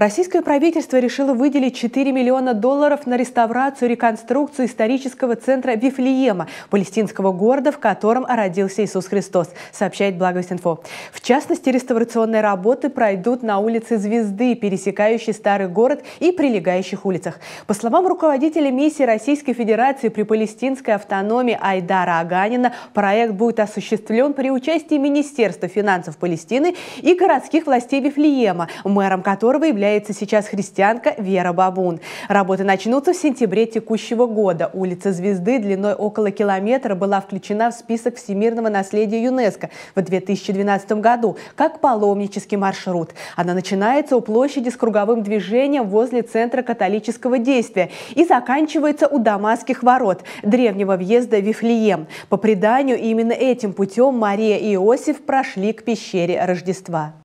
Российское правительство решило выделить 4 миллиона долларов на реставрацию и реконструкцию исторического центра Вифлеема, палестинского города, в котором родился Иисус Христос, сообщает Благовестинфо. В частности, реставрационные работы пройдут на улице Звезды, пересекающей старый город и прилегающих улицах. По словам руководителя миссии Российской Федерации при палестинской автономии Айдара Аганина, проект будет осуществлен при участии Министерства финансов Палестины и городских властей Вифлеема, мэром которого является является сейчас христианка Вера Бабун. Работы начнутся в сентябре текущего года. Улица Звезды длиной около километра была включена в список всемирного наследия ЮНЕСКо в 2012 году как паломнический маршрут. Она начинается у площади с круговым движением возле Центра католического действия и заканчивается у Дамасских ворот, древнего въезда в Вифлеем. По преданию, именно этим путем Мария и Иосиф прошли к пещере Рождества.